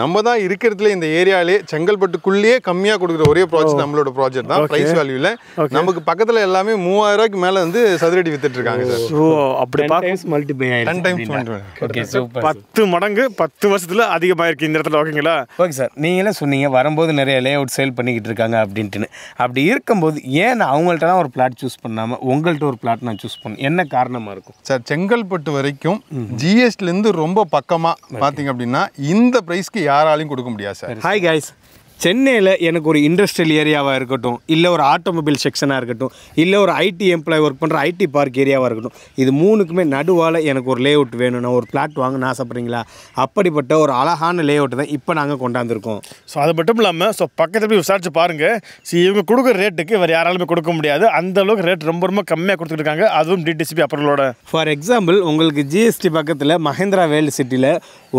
நம்ம தான் இருக்கிறதுல இந்த ஏரியாலே செங்கல்பட்டுக்குள்ளேயே கம்மியாக கொடுக்குற ஒரே ப்ராஜெக்ட் நம்மளோட ப்ராஜெக்ட் தான் ப்ரைஸ் வேல்யூவில் நமக்கு பக்கத்தில் எல்லாமே மூவாயிரம் ரூபாய்க்கு மேலே வந்து சதுரடி வித்துட்டு இருக்காங்க சார் ஸோ அப்படி பார்க்கும் மல்டிப்ளை டைம்ஸ் பத்து மடங்கு பத்து வருஷத்தில் அதிகமாக இருக்குது இந்த இடத்துல ஓகேங்களா ஓகே சார் நீங்களே சொன்னீங்க வரும்போது நிறைய லே அவுட் சேல் பண்ணிக்கிட்டு இருக்காங்க அப்படின்ட்டுன்னு அப்படி இருக்கும்போது ஏன் அவங்கள்ட்ட தான் ஒரு பிளாட் சூஸ் பண்ணாமல் உங்கள்கிட்ட ஒரு பிளாட் நான் சூஸ் பண்ணு என்ன காரணமாக இருக்கும் சார் செங்கல்பட்டு வரைக்கும் ஜிஎஸ்டிலேருந்து ரொம்ப பக்கமாக பார்த்தீங்க அப்படின்னா இந்த ப்ரைஸ்க்கு யாராலையும் கொடுக்க முடியாது சார் ஹாய் கைஸ் சென்னையில் எனக்கு ஒரு இண்டஸ்ட்ரியல் ஏரியாவாக இருக்கட்டும் இல்லை ஒரு ஆட்டோமொபைல் செக்ஷனாக இருக்கட்டும் இல்லை ஒரு ஐடி எம்ப்ளாய் ஒர்க் பண்ணுற ஐடி பார்க் ஏரியாவாக இருக்கட்டும் இது மூணுக்குமே நடுவால் எனக்கு ஒரு லே அவுட் வேணும்னா ஒரு பிளாட் வாங்கணும்னு ஆசைப்பட்றீங்களா அப்படிப்பட்ட ஒரு அழகான லே அவுட் தான் இப்போ நாங்கள் கொண்டாந்துருக்கோம் ஸோ அது மட்டும் இல்லாமல் ஸோ பக்கத்தில் போய் விசாரிச்சு பாருங்கள் ஸோ இவங்க கொடுக்குற ரேட்டுக்கு வேறு யாராலுமே கொடுக்க முடியாது அந்த அளவுக்கு ரேட் ரொம்ப ரொம்ப கம்மியாக கொடுத்துருக்காங்க அதுவும் டிடிசிபி அப்புறங்களோட ஃபார் எக்ஸாம்பிள் உங்களுக்கு ஜிஎஸ்டி பக்கத்தில் மஹேந்திரா வேல்டு சிட்டியில்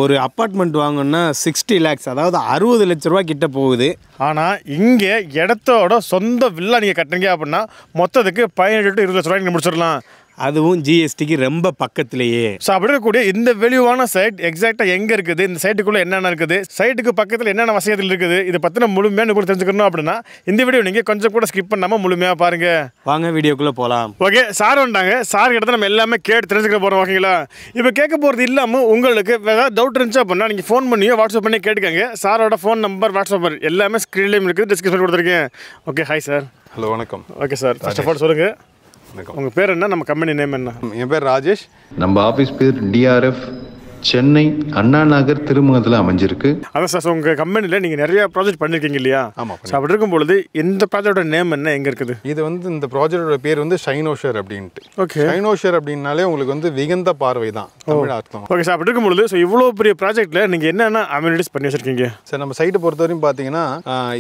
ஒரு அப்பார்ட்மெண்ட் வாங்கணும்னா சிக்ஸ்டி லேக்ஸ் அதாவது அறுபது லட்ச ரூபா கிட்ட போகுது போகுது ஆனால் இங்கே இடத்தோட சொந்த வில்லா நீங்கள் கட்டினீங்க அப்படின்னா மொத்தத்துக்கு பதினெட்டு டு இருபது லட்ச ரூபாய் நீங்கள் முடிச்சிடலாம் அதுவும் ஜிஎஸ்டிக்கு ரொம்ப பக்கத்திலேயே ஸோ அப்படி இருக்கக்கூடிய இந்த வெளிவான சைட் எக்ஸாக்டாக எங்கே இருக்குது இந்த சைட்டுக்குள்ளே என்னென்ன இருக்குது சைட்டுக்கு பக்கத்தில் என்னென்ன வசதிகள் இருக்குது இதை பற்றின முழுமையாக உங்களுக்கு தெரிஞ்சுக்கணும் அப்படின்னா இந்த வீடியோ நீங்கள் கொஞ்சம் கூட ஸ்கிப் பண்ணாமல் முழுமையாக பாருங்கள் வாங்க வீடியோக்குள்ளே போகலாம் ஓகே சார் வந்தாங்க சார் கிட்ட நம்ம எல்லாமே கேட்டு தெரிஞ்சுக்க போகிறோம் ஓகேங்களா இப்போ கேட்க போகிறது இல்லாமல் உங்களுக்கு ஏதாவது டவுட் இருந்துச்சு அப்படின்னா நீங்கள் ஃபோன் பண்ணியோ வாட்ஸ்அப் பண்ணி கேட்டுக்கங்க சாரோட ஃபோன் நம்பர் வாட்ஸ்அப் நம்பர் எல்லாமே ஸ்க்ரீன்லேயும் இருக்குது டிஸ்கிரிப்ஷன் கொடுத்துருக்கேன் ஓகே ஹாய் சார் ஹலோ வணக்கம் okay sir first of all சொல்லுங்கள் வணக்கம் உங்கள் பேர் என்ன நம்ம கம்பெனி நேம் என்ன என் பேர் ராஜேஷ் நம்ம ஆஃபீஸ் பேர் டிஆர்எஃப் சென்னை அண்ணா நகர் திருமுகத்தில் அமைஞ்சிருக்கு அதான் சார் உங்கள் கம்பெனியில் நீங்கள் நிறைய ப்ராஜெக்ட் பண்ணியிருக்கீங்க இல்லையா ஆமாம் அப்படி இருக்கும் பொழுது இந்த ப்ராஜெக்டோட நேம் என்ன எங்கே இருக்குது இது வந்து இந்த ப்ராஜெக்டோட பேர் வந்து ஷைனோஷர் அப்படின்ட்டு ஓகே ஷைனோஷர் அப்படின்னாலே உங்களுக்கு வந்து விகந்த பார்வை தான் தமிழ் அர்த்தம் ஓகே சார் அப்படி இருக்கும் பொழுது ஸோ இவ்வளோ பெரிய ப்ராஜெக்ட்டில் நீங்கள் என்னென்ன அமெனிட்டிஸ் பண்ணி வச்சிருக்கீங்க சார் நம்ம சைட்டை பொறுத்த வரையும் பார்த்தீங்கன்னா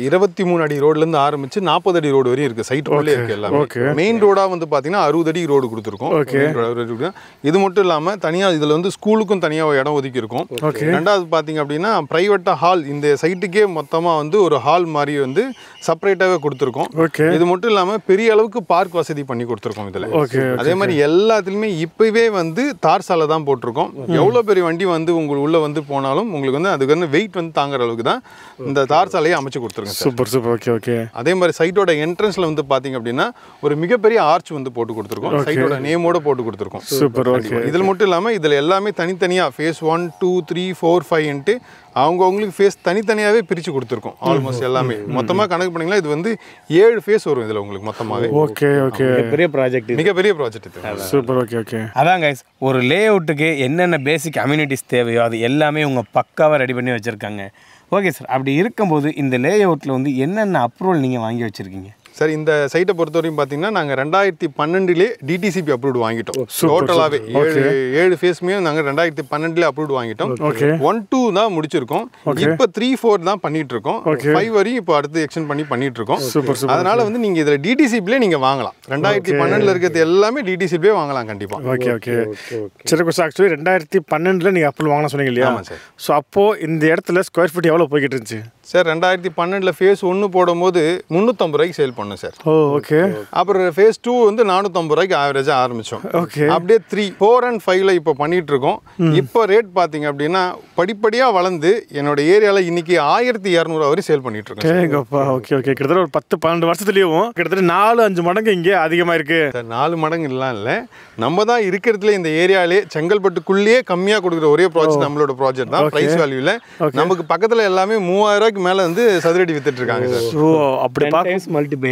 இருபத்தி மூணு அடி ரோட்லேருந்து ஆரம்பிச்சு நாற்பது அடி ரோடு வரையும் இருக்குது சைட் ரோட்லேயே இருக்குது எல்லாமே மெயின் ரோடாக வந்து பார்த்தீங்கன்னா அறுபது அடி ரோடு கொடுத்துருக்கோம் இது மட்டும் இல்லாமல் தனியாக இதில் வந்து ஸ்கூலுக்கும் தனியாக இடம் ஒதுக்கி இருக்கும் ரெண்டாவது பார்த்தீங்க அப்படின்னா ப்ரைவேட்டாக ஹால் இந்த சைட்டுக்கே மொத்தமாக வந்து ஒரு ஹால் மாதிரி வந்து செப்பரேட்டாகவே கொடுத்துருக்கோம் இது மட்டும் இல்லாமல் பெரிய அளவுக்கு பார்க் வசதி பண்ணி கொடுத்துருக்கோம் இதில் அதே மாதிரி எல்லாத்துலேயுமே இப்போவே வந்து தார் சாலை தான் போட்டிருக்கோம் எவ்வளோ பெரிய வண்டி வந்து உங்களுக்கு உள்ளே வந்து போனாலும் உங்களுக்கு வந்து அதுக்கு வந்து வெயிட் வந்து தாங்குற அளவுக்கு தான் இந்த தார் சாலையை அமைச்சு கொடுத்துருக்கோம் சூப்பர் சூப்பர் ஓகே ஓகே அதே மாதிரி சைட்டோட என்ட்ரன்ஸில் வந்து பார்த்தீங்க அப்படின்னா ஒரு மிகப்பெரிய ஆர்ச் வந்து போட்டு கொடுத்துருக்கோம் சைட்டோட நேமோட போட்டு கொடுத்துருக்கோம் சூப்பர் ஓகே இதில் மட்டும் இல்லாமல் இதில் எல்லாமே தனித்தனியாக phase one two three four ஃபைவ்ன்ட்டு அவங்கவுங்களுக்கு ஃபேஸ் தனித்தனியாகவே பிரித்து கொடுத்துருக்கோம் ஆல்மோஸ்ட் எல்லாமே மொத்தமாக கணக்கு பண்ணிங்களா இது வந்து ஏழு ஃபேஸ் வரும் இதில் உங்களுக்கு மொத்தமாகவே ஓகே ஓகே பெரிய ப்ராஜெக்ட் மிகப்பெரிய ப்ராஜெக்ட் இது சூப்பர் ஓகே ஓகே அதான் கைஸ் ஒரு லே அவுட்டுக்கு என்னென்ன பேசிக் அம்யூனிட்டிஸ் தேவையோ அது எல்லாமே உங்கள் பக்காவாக ரெடி பண்ணி வச்சுருக்காங்க ஓகே சார் அப்படி இருக்கும்போது இந்த லே அவுட்டில் வந்து என்னென்ன அப்ரூவல் நீங்கள் வாங்கி வச்சுருக்கீங்க சார் இந்த சைட்டை பொறுத்த பார்த்தீங்கன்னா நாங்கள் ரெண்டாயிரத்தி பன்னெண்டுலே டிடிசிபி அப்ரூவ்டு வாங்கிட்டோம் டோட்டலாகவே ஏழு ஏழு ஃபேஸ்மே நாங்கள் ரெண்டாயிரத்தி பன்னெண்டுலே அப்ரூவ்டு வாங்கிட்டோம் ஒன் டூ தான் முடிச்சிருக்கோம் இப்போ த்ரீ ஃபோர் தான் பண்ணிட்டு இருக்கோம் ஃபைவ் வரையும் இப்போ அடுத்து எக்ஸ்டென்ட் பண்ணி பண்ணிட்டு இருக்கோம் அதனால வந்து நீங்கள் இதில் டிடிசிபிலே நீங்கள் வாங்கலாம் ரெண்டாயிரத்தி பன்னெண்டுல இருக்கிறது எல்லாமே டிடிசிபியே வாங்கலாம் கண்டிப்பாக ஓகே ஓகே சரி சார் ஆக்சுவலி ரெண்டாயிரத்தி பன்னெண்டுல நீங்கள் அப்ரூவ் வாங்கலாம் சொன்னீங்க இல்லையா சார் ஸோ அப்போது இந்த இடத்துல ஸ்கொயர் ஃபீட் எவ்வளோ போய்கிட்டு இருந்துச்சு சார் ரெண்டாயிரத்தி பன்னெண்டில் ஃபேஸ் ஒன்று போடும்போது முந்நூற்றம்பது ரூபாய்க்கு சேல் பண்ணோம் பண்ணோம் சார் ஓகே அப்புறம் ஃபேஸ் டூ வந்து நானூற்றம்பது ரூபாய்க்கு ஆவரேஜாக ஆரம்பித்தோம் ஓகே அப்படியே த்ரீ ஃபோர் அண்ட் ஃபைவ்ல இப்போ பண்ணிட்டு இருக்கோம் இப்போ ரேட் பார்த்தீங்க அப்படின்னா படிப்படியாக வளர்ந்து என்னோட ஏரியாவில் இன்னைக்கு ஆயிரத்தி இரநூறுவா வரை சேல் பண்ணிட்டு இருக்கோம் ஓகே ஓகே கிட்டத்தட்ட ஒரு பத்து பன்னெண்டு வருஷத்துலேயும் கிட்டத்தட்ட நாலு அஞ்சு மடங்கு இங்கே அதிகமாக இருக்கு நாலு மடங்கு இல்லாம் இல்லை நம்ம தான் இருக்கிறதுல இந்த ஏரியாலே செங்கல்பட்டுக்குள்ளேயே கம்மியாக கொடுக்குற ஒரே ப்ராஜெக்ட் நம்மளோட ப்ராஜெக்ட் தான் ப்ரைஸ் வேல்யூவில் நமக்கு பக்கத்தில் எல்லாமே மூவாயிரம் ரூபாய்க்கு மேலே வந்து சதுரடி வித்துட்டு இருக்காங்க சார் அப்படி மல்டிபிள்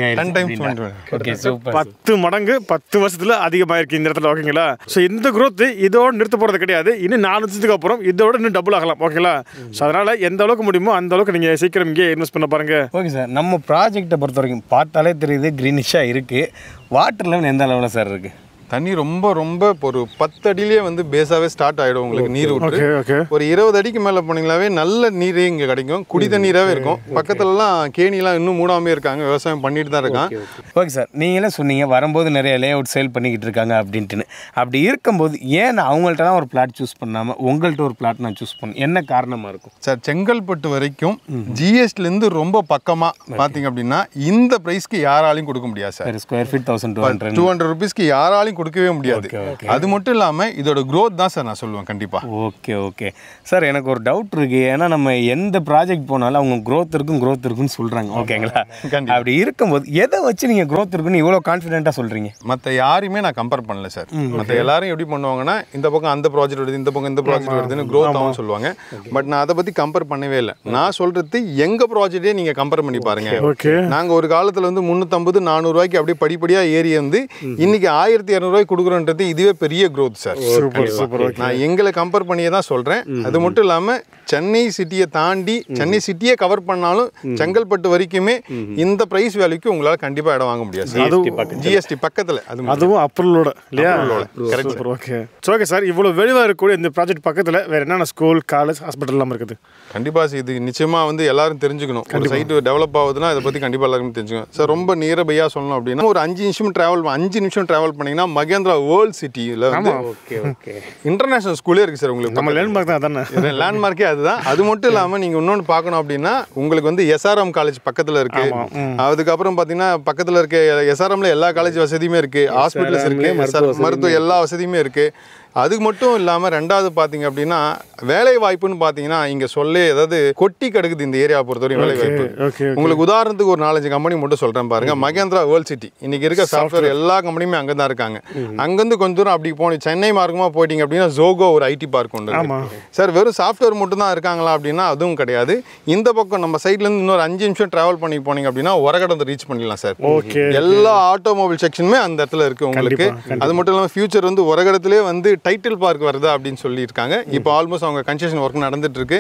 ஓகே சூப்பர் பத்து மடங்கு பத்து வருஷத்துல அதிகமாயிருக்கு இந்த இடத்துல ஓகேங்களா ஸோ இந்த குரோத் இதோட நிறுத்த போறது கிடையாது இன்னும் நாலு வருஷத்துக்கு அப்புறம் இதோட இன்னும் டபுள் ஆகலாம் ஓகேங்களா ஸோ அதனால எந்த அளவுக்கு முடியுமோ அந்த அளவுக்கு நீங்க சீக்கிரம் இங்கே இன்வெஸ்ட் பண்ண பாருங்க ஓகே சார் நம்ம ப்ராஜெக்ட்டை பொறுத்த வரைக்கும் பார்த்தாலே தெரியுது க்ரீனிஷாக இருக்கு வாட்டர் லெவல் எந்த அளவில் சார் இருக்குது தண்ணி ரொம்ப ரொம்ப ஒரு பத்து அடியிலேயே வந்து பேஸாகவே ஸ்டார்ட் ஆகிடும் உங்களுக்கு நீர் விட்டு ஒரு இருபது அடிக்கு மேலே போனீங்களாவே நல்ல நீரே இங்கே கிடைக்கும் குடி தண்ணீராகவே இருக்கும் பக்கத்துலலாம் கேணிலாம் இன்னும் மூடாமே இருக்காங்க விவசாயம் பண்ணிட்டு தான் இருக்கான் ஓகே சார் நீங்களே சொன்னீங்க வரும்போது நிறைய லே அவுட் சேல் பண்ணிக்கிட்டு இருக்காங்க அப்படின்ட்டுன்னு அப்படி இருக்கும்போது ஏன் நான் அவங்கள்ட்டலாம் ஒரு பிளாட் சூஸ் பண்ணாமல் உங்கள்கிட்ட ஒரு பிளாட் நான் சூஸ் பண்ணு என்ன காரணமாக இருக்கும் சார் செங்கல்பட்டு வரைக்கும் ஜிஎஸ்டிலேருந்து ரொம்ப பக்கமாக பார்த்தீங்க அப்படின்னா இந்த ப்ரைஸ்க்கு யாராலையும் கொடுக்க முடியாது sir square feet thousand two hundred two hundred ருபீஸ்க்கு யாராலையும் கொடுக்கவே முடியாது அது மட்டும் இல்லாம இதோட க்ரோத் தான் சார் நான் சொல்லுவேன் கண்டிப்பா ஓகே ஓகே சார் எனக்கு ஒரு டவுட் இருக்கு ஏன்னா நம்ம எந்த ப்ராஜெக்ட் போனாலும் அவங்க க்ரோத் இருக்கும் க்ரோத் இருக்குன்னு சொல்றாங்க ஓகேங்களா அப்படி இருக்கும்போது எதை வச்சு நீங்க க்ரோத் இருக்குன்னு இவ்வளவு கான்ஃபிடென்ட்டாக சொல்றீங்க மத்த யாருமே நான் கம்பேர் பண்ணல சார் மத்த எல்லாரும் எப்படி பண்ணுவாங்கன்னா இந்த பக்கம் அந்த ப்ராஜெக்ட் வருது இந்த பக்கம் இந்த ப்ராஜெக்ட் வருதுன்னு க்ரோத் ஆகும் சொல்லுவாங்க பட் நான் அதை பத்தி கம்பேர் பண்ணவே இல்லை நான் சொல்றது எங்க ப்ராஜெக்டே நீங்க கம்பேர் பண்ணி பாருங்க நாங்க ஒரு காலத்துல வந்து முன்னூத்தி நானூறு ரூபாய்க்கு அப்படியே படிப்படியா ஏறி வந்து இன்னைக்கு ஆயிரத்தி இரநூறு ரூபாய் கொடுக்குறோன்றது இதுவே பெரிய க்ரோத் சார் சூப்பர் சூப்பர் நான் எங்களை கம்பேர் பண்ணியே தான் சொல்கிறேன் அது மட்டும் இல்லாமல் சென்னை சிட்டியை தாண்டி சென்னை சிட்டியை கவர் பண்ணாலும் செங்கல்பட்டு வரைக்குமே இந்த பிரைஸ் வேலைக்கு உங்களால் கண்டிப்பாக இடம் வாங்க முடியாது ஜிஎஸ்டி பக்கத்தில் அது அதுவும் அப்ரூவலோட இல்லையா கரெக்ட் ஓகே ஓகே சார் இவ்வளோ வெளிவாக இருக்கக்கூடிய இந்த ப்ராஜெக்ட் பக்கத்தில் வேற என்னென்ன ஸ்கூல் காலேஜ் ஹாஸ்பிட்டல் எல்லாம் இருக்குது சார் இது நிச்சயமாக வந்து எல்லாரும் தெரிஞ்சுக்கணும் ஒரு சைட்டு டெவலப் ஆகுதுன்னா இதை பற்றி கண்டிப்பாக எல்லாருமே தெரிஞ்சுக்கணும் சார் ரொம்ப நியரபையா சொல்லணும் அப்படின்னா ஒரு அஞ்சு நிமிஷம் ட்ராவல் அஞ்சு நிமிஷம் ட்ராவல் பண்ணிங்கன்னா மகேந்திரா வேர்ல்ட் சிட்டியில் வந்து இன்டர்நேஷனல் ஸ்கூலே இருக்கு சார் உங்களுக்கு நம்ம லேண்ட்மார்க் தான் அதானே லேண்ட்மார்க்கே அது தான் அது மட்டும் இல்லாமல் நீங்கள் இன்னொன்று பார்க்கணும் அப்படின்னா உங்களுக்கு வந்து எஸ்ஆர்எம் காலேஜ் பக்கத்தில் இருக்கு அதுக்கப்புறம் பாத்தீங்கன்னா பக்கத்தில் இருக்க எஸ்ஆர்எம்ல எல்லா காலேஜ் வசதியுமே இருக்கு ஹாஸ்பிட்டல்ஸ் இருக்கு மருத்துவ எல்லா வசதியுமே இருக்கு அதுக்கு மட்டும் இல்லாமல் ரெண்டாவது பார்த்தீங்க அப்படின்னா வேலை வாய்ப்புன்னு பார்த்தீங்கன்னா இங்கே சொல்ல ஏதாவது கொட்டி கிடக்குது இந்த ஏரியா பொறுத்தவரைக்கும் வேலை வாய்ப்பு உங்களுக்கு உதாரணத்துக்கு ஒரு நாலஞ்சு கம்பெனி மட்டும் சொல்கிறேன் பாருங்கள் மகேந்திரா வேர்ல்ட் சிட்டி இன்றைக்கி இருக்க சாஃப்ட்வேர் எல்லா கம்பெனியுமே அங்கே தான் இருக்காங்க mm-hmm. அங்கேருந்து கொஞ்சம் தூரம் அப்படி போனி சென்னை மார்க்கமாக போயிட்டீங்க அப்படின்னா ஜோகோ ஒரு ஐடி பார்க் உண்டு சார் வெறும் சாஃப்ட்வேர் மட்டும் தான் இருக்காங்களா அப்படின்னா அதுவும் கிடையாது இந்த பக்கம் நம்ம சைட்லேருந்து இன்னொரு அஞ்சு நிமிஷம் ட்ராவல் பண்ணி போனீங்க அப்படின்னா உரகடந்து ரீச் பண்ணிடலாம் சார் எல்லா ஆட்டோமொபைல் செக்ஷனுமே அந்த இடத்துல இருக்குது உங்களுக்கு அது மட்டும் இல்லாமல் ஃபியூச்சர் வந்து உரகடத்துலேயே வந்து டைட்டில் பார்க் வருது அப்படின்னு சொல்லியிருக்காங்க இப்போ ஆல்மோஸ்ட் அவங்க கன்ஸ்ட்ரக்ஷன் ஒர்க் நடந்துட்டு இருக்கு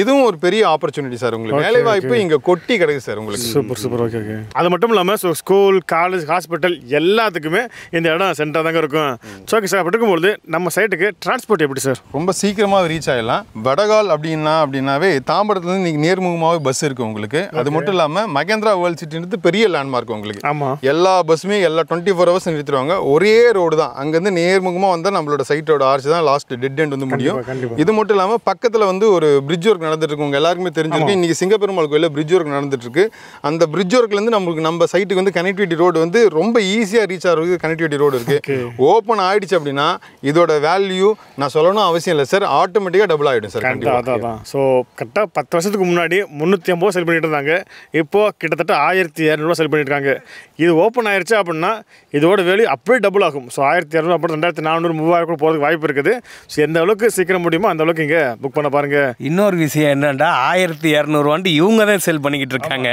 இதுவும் ஒரு பெரிய ஆப்பர்ச்சுனிட்டி சார் உங்களுக்கு வேலை வாய்ப்பு இங்கே கொட்டி கிடைக்கு சார் உங்களுக்கு சூப்பர் சூப்பர் ஓகே ஓகே அது மட்டும் இல்லாமல் ஸோ ஸ்கூல் காலேஜ் ஹாஸ்பிட்டல் எல்லாத்துக்குமே இந்த இடம் சென்டர் தாங்க இருக்கும் ஸோ ஓகே சார் அப்படி இருக்கும்போது நம்ம சைட்டுக்கு டிரான்ஸ்போர்ட் எப்படி சார் ரொம்ப சீக்கிரமாக ரீச் ஆகிடலாம் வடகால் அப்படின்னா அப்படின்னாவே இருந்து இன்றைக்கி நேர்முகமாகவே பஸ் இருக்கு உங்களுக்கு அது மட்டும் இல்லாமல் மகேந்திரா வேர்ல்ட் சிட்டின்றது பெரிய லேண்ட்மார்க் உங்களுக்கு ஆமாம் எல்லா பஸ்ஸுமே எல்லா டுவெண்ட்டி ஃபோர் ஹவர்ஸ் நிறுத்திடுவாங்க ஒரே ரோடு தான் அங்கேருந்து நேர்முகமாக வந்தால் நம்மளோட சைட் கேட்டோட ஆர்ச் தான் லாஸ்ட் டெட் எண்ட் வந்து முடியும் இது மட்டும் இல்லாமல் பக்கத்தில் வந்து ஒரு பிரிட்ஜ் ஒர்க் நடந்துட்டு இருக்கு உங்க எல்லாருக்குமே தெரிஞ்சிருக்கு இன்னைக்கு சிங்கப்பெருமாள் கோயிலில் பிரிட்ஜ் ஒர்க் நடந்துட்டு இருக்கு அந்த பிரிட்ஜ் ஒர்க்லேருந்து நம்மளுக்கு நம்ம சைட்டுக்கு வந்து கனெக்டிவிட்டி ரோடு வந்து ரொம்ப ஈஸியாக ரீச் ஆகிறது கனெக்டிவிட்டி ரோடு இருக்கு ஓப்பன் ஆயிடுச்சு அப்படின்னா இதோட வேல்யூ நான் சொல்லணும் அவசியம் இல்லை சார் ஆட்டோமேட்டிக்காக டபுள் ஆகிடும் சார் கண்டிப்பாக ஸோ கரெக்டாக பத்து வருஷத்துக்கு முன்னாடி முந்நூற்றி ஐம்பது செல் பண்ணிட்டு இருந்தாங்க இப்போது கிட்டத்தட்ட ஆயிரத்தி இரநூறுவா செல் பண்ணியிருக்காங்க இது ஓப்பன் ஆயிடுச்சு அப்படின்னா இதோட வேல்யூ அப்படியே டபுள் ஆகும் ஸோ ஆயிரத்தி இரநூறு அப்புறம் ரெண்டாயிரத்தி நானூறு மூவாயிரம் கூட போகிறதுக்கு வாய்ப்பு இருக்குது ஸோ எந்த அளவுக்கு சீக்கிரம் முடியுமோ அந்த அளவுக்கு இங்கே புக் பண்ண பாருங்கள் இன்னொரு விஷயம் என்னென்னா ஆயிரத்தி இரநூறுவான்ட்டு இவங்க தான் செல் பண்ணிக்கிட்டு இருக்காங்க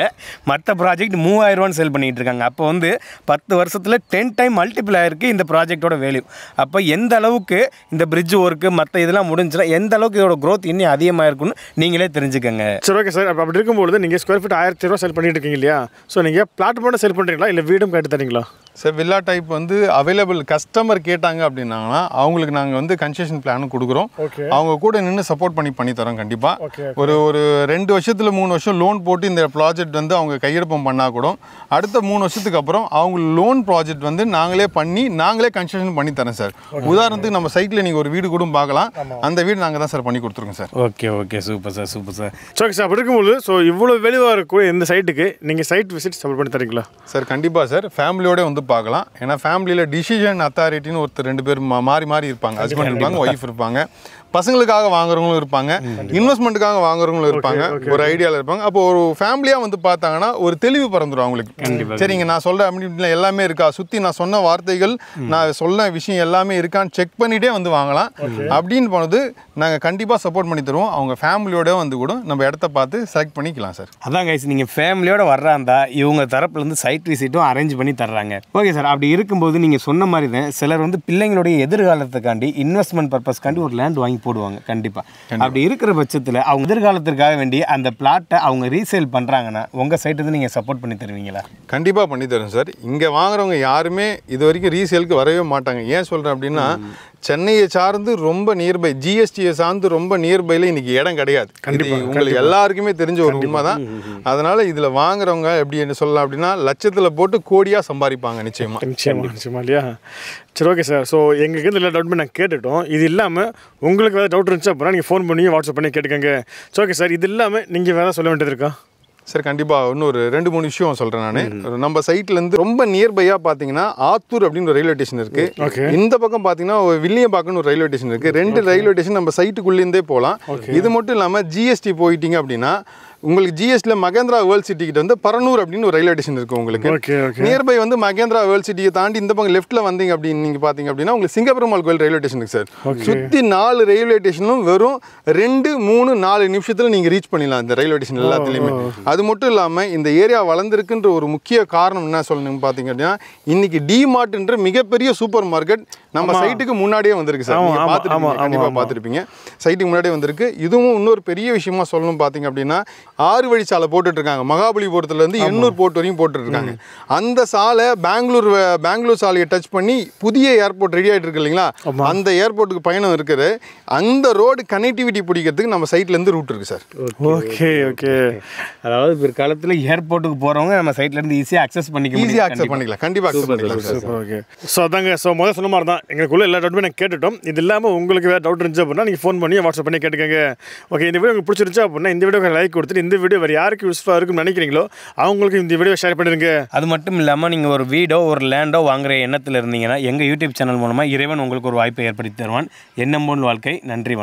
மற்ற ப்ராஜெக்ட் மூவாயிரரூவான்னு செல் பண்ணிக்கிட்டு இருக்காங்க அப்போ வந்து பத்து வருஷத்தில் டென் டைம் மல்டிபிள் ஆயிருக்கு இந்த ப்ராஜெக்டோட வேல்யூ அப்போ எந்த அளவுக்கு இந்த பிரிட்ஜ் ஒர்க்கு மற்ற இதெல்லாம் முடிஞ்சுனா எந்த அளவுக்கு இதோட க்ரோத் இன்னும் அதிகமாக இருக்குன்னு நீங்களே தெரிஞ்சுக்கோங்க சரி ஓகே சார் அப்படி இருக்கும்போது நீங்கள் ஸ்கொயர் ஃபீட் ஆயிரத்தி ரூபா செல் பண்ணிட்டு இருக்கீங்க இல்லையா ஸோ நீங்கள் பிளாட்ஃபார்ம் செல் பண்ணுறீங்களா இல்லை வீடும் கேட்டு தரீங்களா சார் வில்லா டைப் வந்து அவைலபிள் கஸ்டமர் கேட்டாங்க அப்படின்னா அவங்களுக்கு அவங்களுக்கு நாங்கள் வந்து கன்செஷன் பிளானும் கொடுக்குறோம் அவங்க கூட நின்று சப்போர்ட் பண்ணி பண்ணி தரோம் கண்டிப்பாக ஒரு ஒரு ரெண்டு வருஷத்தில் மூணு வருஷம் லோன் போட்டு இந்த ப்ராஜெக்ட் வந்து அவங்க கையெழுப்பம் பண்ணால் கூட அடுத்த மூணு வருஷத்துக்கு அப்புறம் அவங்க லோன் ப்ராஜெக்ட் வந்து நாங்களே பண்ணி நாங்களே கன்ஸ்ட்ரக்ஷன் பண்ணி தரேன் சார் உதாரணத்துக்கு நம்ம சைட்டில் நீங்கள் ஒரு வீடு கூட பார்க்கலாம் அந்த வீடு நாங்கள் தான் சார் பண்ணி கொடுத்துருங்க sir okay okay super sir super sir okay sir அப்படி இருக்கும்போது ஸோ இவ்வளோ வெளிவாக இருக்கும் இந்த சைட்டுக்கு நீங்கள் சைட் விசிட் சப்போர்ட் பண்ணி தரீங்களா சார் கண்டிப்பாக சார் ஃபேமிலியோட வந்து பார்க்கலாம் ஏன்னா ஃபேமிலியில் டிசிஷன் அத்தாரிட்டின்னு ஒருத்தர் ரெண்டு பேர் மாறி மாறி இருப்பாங்க ஹஸ்பண்ட் இருப்பாங்க ஒய்ஃப் இருப்பாங்க பசங்களுக்காக வாங்குறவங்களும் இருப்பாங்க இன்வெஸ்ட்மெண்ட்டுக்காக வாங்குறவங்களும் இருப்பாங்க ஒரு ஐடியாவில் இருப்பாங்க அப்போ ஒரு ஃபேமிலியாக வந்து பார்த்தாங்கன்னா ஒரு தெளிவு பறந்துடும் அவங்களுக்கு சரிங்க நான் சொல்ற அப்படின்னு எல்லாமே இருக்கா சுற்றி நான் சொன்ன வார்த்தைகள் நான் சொன்ன விஷயம் எல்லாமே இருக்கான்னு செக் பண்ணிகிட்டே வந்து வாங்கலாம் அப்படின்னு போனது நாங்கள் கண்டிப்பாக சப்போர்ட் பண்ணி தருவோம் அவங்க ஃபேமிலியோட வந்து கூட நம்ம இடத்த பார்த்து செலக்ட் பண்ணிக்கலாம் சார் அதான் கைஸ் நீங்கள் ஃபேமிலியோட வர்றாந்தா இவங்க தரப்புலேருந்து சைட் விசிட்டும் அரேஞ்ச் பண்ணி தர்றாங்க ஓகே சார் அப்படி இருக்கும்போது நீங்கள் சொன்ன மாதிரி தான் சிலர் வந்து பிள்ளைங்களுடைய எதிர்காலத்துக்காண்டி இன்வெஸ்ட்மெண்ட் பர்பஸ்க்காண்டி ஒரு லேண்ட் வாங்கி போடுவாங்க கண்டிப்பாக அப்படி இருக்கிற பட்சத்தில் அவங்க எதிர்காலத்திற்காக வேண்டி அந்த பிளாட்டை அவங்க ரீசேல் பண்ணுறாங்கன்னா உங்கள் சைட்டு நீங்கள் சப்போர்ட் பண்ணி தருவீங்களா கண்டிப்பாக பண்ணி தரும் சார் இங்கே வாங்குறவங்க யாருமே இது வரைக்கும் ரீசேலுக்கு வரவே மாட்டாங்க ஏன் சொல்கிறேன் அப்படின்னா சென்னையை சார்ந்து ரொம்ப நியர்பை ஜிஎஸ்டியை சார்ந்து ரொம்ப நியர்பையில் இன்னைக்கு இடம் கிடையாது கண்டிப்பாக உங்களுக்கு எல்லாருக்குமே தெரிஞ்ச ஒரு உண்மை தான் அதனால் இதில் வாங்குறவங்க எப்படி என்ன சொல்லலாம் அப்படின்னா லட்சத்தில் போட்டு கோடியாக சம்பாதிப்பாங்க நிச்சயமாக நிச்சயமா நிச்சயமா இல்லையா சரி ஓகே சார் ஸோ எங்களுக்கு எல்லா டவுட்மே நாங்கள் கேட்டுட்டோம் இது இல்லாமல் உங்களுக்கு வேறு டவுட் இருந்துச்சு அப்படின்னா நீங்கள் ஃபோன் பண்ணி வாட்ஸ்அப் பண்ணி கேட்டுக்கோங்க சரி ஓகே சார் இது இல்லாமல் நீங்கள் வேறு சொல்ல வேண்டியது இருக்கா சார் கண்டிப்பாக இன்னொரு ரெண்டு மூணு விஷயம் சொல்கிறேன் நான் நம்ம சைட்லேருந்து ரொம்ப நியர்பையாக பார்த்தீங்கன்னா ஆத்தூர் அப்படின்னு ஒரு ரயில்வே ஸ்டேஷன் இருக்குது இந்த பக்கம் பார்த்தீங்கன்னா வில்லியம்பாக்குன்னு ஒரு ரயில்வே ஸ்டேஷன் இருக்குது ரெண்டு ரயில்வே ஸ்டேஷன் நம்ம சைட்டுக்குள்ளேருந்தே போகலாம் இது மட்டும் இல்லாமல் ஜிஎஸ்டி போயிட்டீங்க அப்படின்னா உங்களுக்கு ஜிஎஸ்டியில் மகேந்திரா வேர்ல்ட் கிட்ட வந்து பரனூர் அப்படின்னு ஒரு ரயில்வே ஸ்டேஷன் இருக்கும் உங்களுக்கு நியர்பை வந்து மகேந்திரா வேர்ல்ட் சிட்டியை தாண்டி இந்த பக்கம் லெஃப்ட்டில் வந்தீங்க அப்படின்னு நீங்கள் பார்த்தீங்க அப்படின்னா உங்களுக்கு சிங்கப்பெருமாள் கோயில் ரயில்வே ஸ்டேஷன் சார் சுற்றி நாலு ரயில்வே ஸ்டேஷனும் வெறும் ரெண்டு மூணு நாலு நிமிஷத்தில் நீங்கள் ரீச் பண்ணிடலாம் இந்த ரயில்வே ஸ்டேஷன் எல்லாத்துலேயுமே அது மட்டும் இல்லாமல் இந்த ஏரியா வளர்ந்துருக்குன்ற ஒரு முக்கிய காரணம் என்ன சொல்லணும் பார்த்தீங்க அப்படின்னா இன்னைக்கு மார்ட்ன்ற மிகப்பெரிய சூப்பர் மார்க்கெட் நம்ம சைட்டுக்கு முன்னாடியே வந்திருக்கு சார் பார்த்துருப்பீங்க கண்டிப்பாக பார்த்துருப்பீங்க சைட்டுக்கு முன்னாடியே வந்திருக்கு இதுவும் இன்னொரு பெரிய விஷயமா சொல்லணும் பார்த்தீங்க அப்படின்னா ஆறு வழி சாலை போட்டுட்ருக்காங்க மகாபலிபுரத்துலேருந்து எண்ணூர் போர்ட் வரையும் போட்டுட்ருக்காங்க அந்த சாலை பெங்களூர் பெங்களூர் சாலையை டச் பண்ணி புதிய ஏர்போர்ட் ரெடி ஆகிட்டு இருக்கு இல்லைங்களா அந்த ஏர்போர்ட்டுக்கு பயணம் இருக்குது அந்த ரோடு கனெக்டிவிட்டி பிடிக்கிறதுக்கு நம்ம சைட்லேருந்து ரூட் இருக்குது சார் ஓகே ஓகே அதாவது பிற்காலத்தில் ஏர்போர்ட்டுக்கு போகிறவங்க நம்ம சைட்லேருந்து ஈஸியாக அக்சஸ் பண்ணிக்க ஈஸியாக அக்சஸ் பண்ணிக்கலாம் கண்டிப்பாக பண்ணிக்கலாம் ஓகே ஸோ அதாங்க ஸோ முதல் சொன்ன மாதிரி தான் எங்களுக்குள்ளே எல்லா டவுட்டுமே நாங்கள் கேட்டுட்டோம் இது இல்லாமல் உங்களுக்கு வேறு டவுட் இருந்துச்சு அப்படின்னா நீங்கள் ஃபோன் பண்ணி வாட்ஸ்அப் பண்ணி கேட்டுக்கோங்க ஓகே இந்த வீடியோ உங்களுக்கு பிடிச்சிருந்துச்சு அப்படின்னா இந்த வீடியோ லைக் கொடுத்துட்டு இந்த வீடியோ வேறு யாருக்கு யூஸ்ஃபுல்லாக இருக்குன்னு நினைக்கிறீங்களோ அவங்களுக்கு இந்த வீடியோ ஷேர் பண்ணிடுங்க அது மட்டும் இல்லாமல் நீங்கள் ஒரு வீடோ ஒரு லேண்டோ வாங்குகிற எண்ணத்தில் இருந்தீங்கன்னா எங்கள் யூடியூப் சேனல் மூலமாக இறைவன் உங்களுக்கு ஒரு வாய்ப்பை ஏற்படுத்தி தருவான் என்னம்போன் வாழ்க்கை நன்றி வணக்கம்